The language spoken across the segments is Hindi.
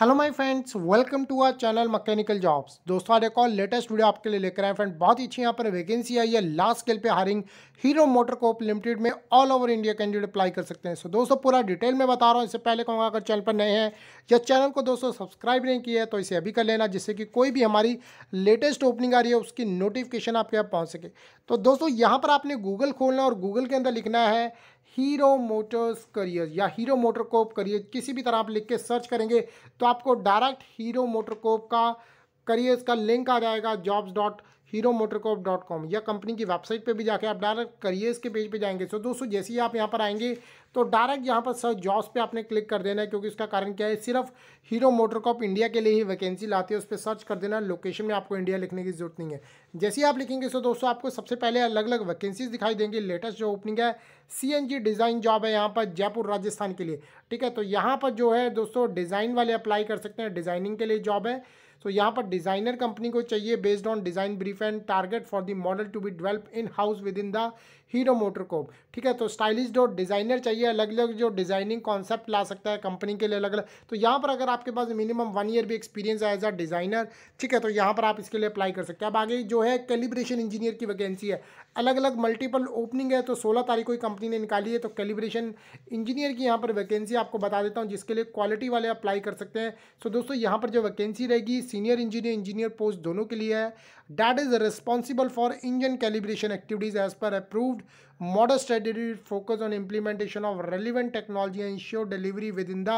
hello my friends welcome to our channel mechanical jobs दोस्तों आज एक और लेटेस्ट वीडियो आपके लिए लेकर आए फ्रेंड बहुत ही अच्छी यहाँ पर वैकेंसी आई है लास्ट स्केल पे hiring Hero Motor Corp limited में all over India candidate apply कर सकते हैं सो so, दोस्तों पूरा डिटेल में बता रहा हूँ इससे पहले कहूँगा अगर चैनल पर नए हैं या चैनल को दोस्तों सब्सक्राइब नहीं किया है तो इसे अभी कर लेना जिससे कि कोई भी हमारी लेटेस्ट ओपनिंग आ रही है उसकी नोटिफिकेशन आपके यहाँ पहुँच सके तो दोस्तों यहाँ पर आपने गूगल खोलना और गूगल के अंदर लिखना है हीरो मोटर्स करियर या हीरो मोटर कोप करियर किसी भी तरह आप लिख के सर्च करेंगे तो आपको डायरेक्ट हीरो मोटर कोप का करियर्स का लिंक आ जाएगा jobs dot Hero Motor Corp dot com या कंपनी की वेबसाइट पे भी जाके आप डायरेक्ट करिए के पेज पे जाएंगे सो दोस्तों जैसे ही आप यहाँ पर आएंगे तो डायरेक्ट यहाँ पर सर्च जॉब्स पे आपने क्लिक कर देना है क्योंकि इसका कारण क्या है सिर्फ हीरो मोटर कॉप इंडिया के लिए ही वैकेंसी लाती है उस पर सर्च कर देना लोकेशन में आपको इंडिया लिखने की जरूरत नहीं है जैसे ही आप लिखेंगे सो दोस्तों आपको सबसे पहले अलग अलग वैकेंसीज दिखाई देंगी लेटेस्ट जो ओपनिंग है सी डिज़ाइन जॉब है यहाँ पर जयपुर राजस्थान के लिए ठीक है तो यहाँ पर जो है दोस्तों डिज़ाइन वाले अप्लाई कर सकते हैं डिज़ाइनिंग के लिए जॉब है सो यहाँ पर डिज़ाइनर कंपनी को चाहिए based on design brief and target for the model to be develop in house within the Hero Motor को ठीक है तो स्टाइलिश जो डिज़ाइनर चाहिए अलग अलग जो डिज़ाइनिंग कॉन्सेप्ट ला सकता है कंपनी के लिए अलग अलग तो यहाँ पर अगर आपके पास मिनिमम वन ईयर भी एक्सपीरियंस है एज अ डिज़ाइनर ठीक है तो यहाँ पर आप इसके लिए अप्लाई कर सकते हैं अब आगे जो है कैलिब्रेशन इंजीनियर की वैकेंसी है अलग अलग मल्टीपल ओपनिंग है तो सोलह तारीख को ही कंपनी ने निकाली है तो कैलिब्रेशन इंजीनियर की यहाँ पर वैकेंसी आपको बता देता हूँ जिसके लिए क्वालिटी वाले अप्लाई कर सकते हैं सो दोस्तों यहाँ पर जो वैकेंसी रहेगी सीनियर इंजीनियर इंजीनियर पोस्ट दोनों के लिए है that is responsible for engine calibration activities as per approved model strategy focus on implementation of relevant technology ensure delivery within the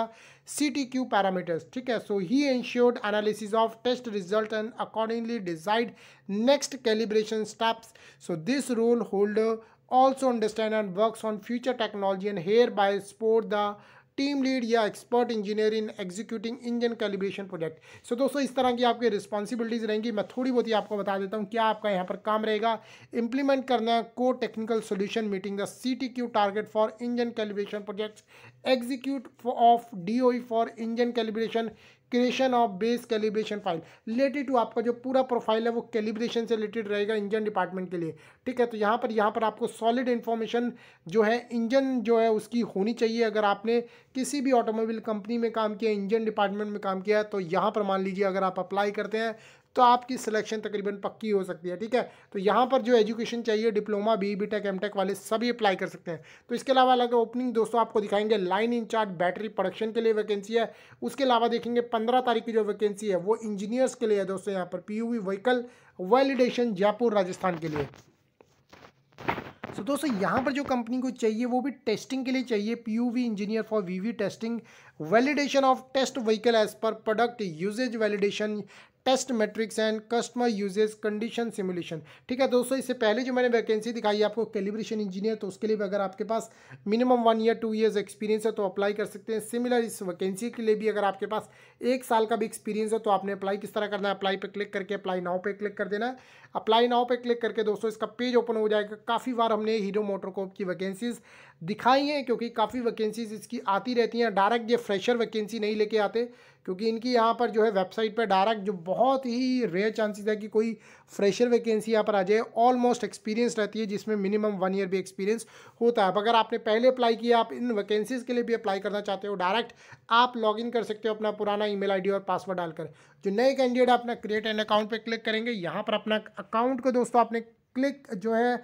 C T Q parameters ठीक है so he ensured analysis of test result and accordingly decide next calibration steps so this role holder also understand and works on future technology and hereby support the team lead या expert engineer in executing engine calibration project so दोस्तों इस तरह की आपकी रिस्पॉन्सिबिलिटीज़ रहेंगी मैं थोड़ी बहुत ही आपको बता देता हूँ क्या आपका यहाँ पर काम रहेगा इंप्लीमेंट करना है को technical solution meeting the C T Q target for engine calibration project execute of D O for engine calibration creation of base calibration file related to आपका जो पूरा प्रोफाइल है वो कैलिब्रेशन से रिलेटेड रहेगा इंजन डिपार्टमेंट के लिए ठीक है तो यहाँ पर यहाँ पर आपको सॉलिड इन्फॉर्मेशन जो है इंजन जो है उसकी होनी चाहिए अगर आपने किसी भी ऑटोमोबाइल कंपनी में काम किया इंजन डिपार्टमेंट में काम किया तो यहाँ पर मान लीजिए अगर आप अप्लाई करते हैं तो आपकी सिलेक्शन तकरीबन पक्की हो सकती है ठीक है तो यहाँ पर जो एजुकेशन चाहिए diploma B B tech M tech वाले सभी अप्लाई कर सकते हैं तो इसके अलावा अलग ओपनिंग दोस्तों आपको दिखाएंगे लाइन इंचार्ज बैटरी प्रोडक्शन के लिए वैकेंसी है उसके अलावा देखेंगे पंद्रह तारीख की जो वैकेंसी है वो इंजीनियर्स के लिए है दोस्तों यहाँ पर P vehicle validation Jaipur Rajasthan के लिए तो दोस्तों यहाँ पर जो कंपनी को चाहिए वो भी टेस्टिंग के लिए चाहिए P U V engineer for V V testing validation of test vehicle as per product usages validation test metrics and customer usages condition simulation ठीक है दोस्तों इससे पहले जो मैंने वैकेंसी दिखाई आपको कैलिब्रेशन इंजीनियर तो उसके लिए भी अगर आपके पास minimum one year two years experience है तो अप्लाई कर सकते हैं सिमिलर इस वैकेंसी के लिए भी अगर आपके पास एक साल का भी एक्सपीरियंस है तो आपने अप्लाई किस तरह करना है अप्लाई पर क्लिक करके अप्लाई नाव पर क्लिक कर देना है अप्लाई नाव पर क्लिक करके दोस्तों इसका पेज ओपन हो जाएगा काफ़ी बार हमने हीरो मोटरकॉप की वैकेंसीज़ दिखाई हैं क्योंकि काफ़ी वैकेंसीज़ इसकी आती रहती हैं डायरेक्ट ये फ्रेशर वैकेंसी नहीं लेके आते क्योंकि इनकी यहाँ पर जो है वेबसाइट पर डायरेक्ट जो बहुत ही रेयर चांसेस है कि कोई फ्रेशर वैकेंसी यहाँ पर आ जाए ऑलमोस्ट एक्सपीरियंस रहती है जिसमें मिनिमम वन ईयर भी एक्सपीरियंस होता है अगर आपने पहले अप्लाई किया आप इन वैकेंसीज़ के लिए भी अप्लाई करना चाहते हो डायरेक्ट आप लॉग इन कर सकते हो अपना पुराना ईमेल आईडी और पासवर्ड डालकर जो नए कैंडिडेट अपना क्रिएट एन अकाउंट पर क्लिक करेंगे यहाँ पर अपना अकाउंट को दोस्तों आपने क्लिक जो है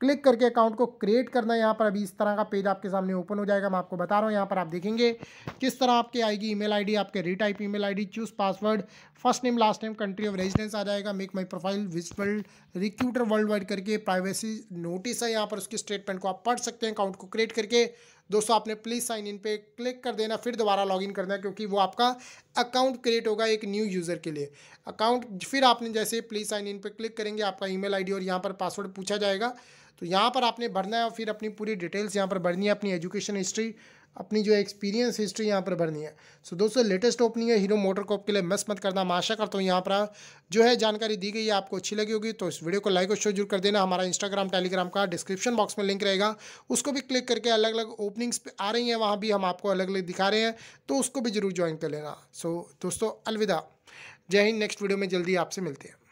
क्लिक करके अकाउंट को क्रिएट करना है यहाँ पर अभी इस तरह का पेज आपके सामने ओपन हो जाएगा मैं आपको बता रहा हूँ यहाँ पर आप देखेंगे किस तरह आपके आएगी ईमेल आईडी आपके retype email ID choose password first name last name country of residence आ जाएगा मेक माई प्रोफाइल विज वर्ल्ड रिक्यूटर वर्ल्ड वाइड करके प्राइवेसी नोटिस है यहाँ पर उसकी स्टेटमेंट को आप पढ़ सकते हैं अकाउंट को क्रिएट करके दोस्तों आपने प्लीज़ साइन इन पे क्लिक कर देना फिर दोबारा लॉगिन करना देना क्योंकि वो आपका अकाउंट क्रिएट होगा एक न्यू यूज़र के लिए अकाउंट फिर आपने जैसे प्लीज़ साइन इन पे क्लिक करेंगे आपका ईमेल आईडी और यहाँ पर पासवर्ड पूछा जाएगा तो यहाँ पर आपने भरना है और फिर अपनी पूरी डिटेल्स यहाँ पर भरनी है अपनी एजुकेशन हिस्ट्री अपनी जो एक्सपीरियंस हिस्ट्री यहाँ पर भरनी है सो so, दोस्तों लेटेस्ट ओपनिंग है हीरो मोटर कॉप के लिए मिस मत करना मैं आशा करता हूँ यहाँ पर जो है जानकारी दी गई है आपको अच्छी लगी होगी तो इस वीडियो को लाइक और शेयर जरूर कर देना हमारा इंस्टाग्राम टेलीग्राम का डिस्क्रिप्शन बॉक्स में लिंक रहेगा उसको भी क्लिक करके अलग अलग ओपनिंग्स पर आ रही हैं वहाँ भी हम आपको अलग अलग दिखा रहे हैं तो उसको भी जरूर ज्वाइन कर लेना सो so, दोस्तों अलविदा जय हिंद नेक्स्ट वीडियो में जल्दी आपसे मिलते हैं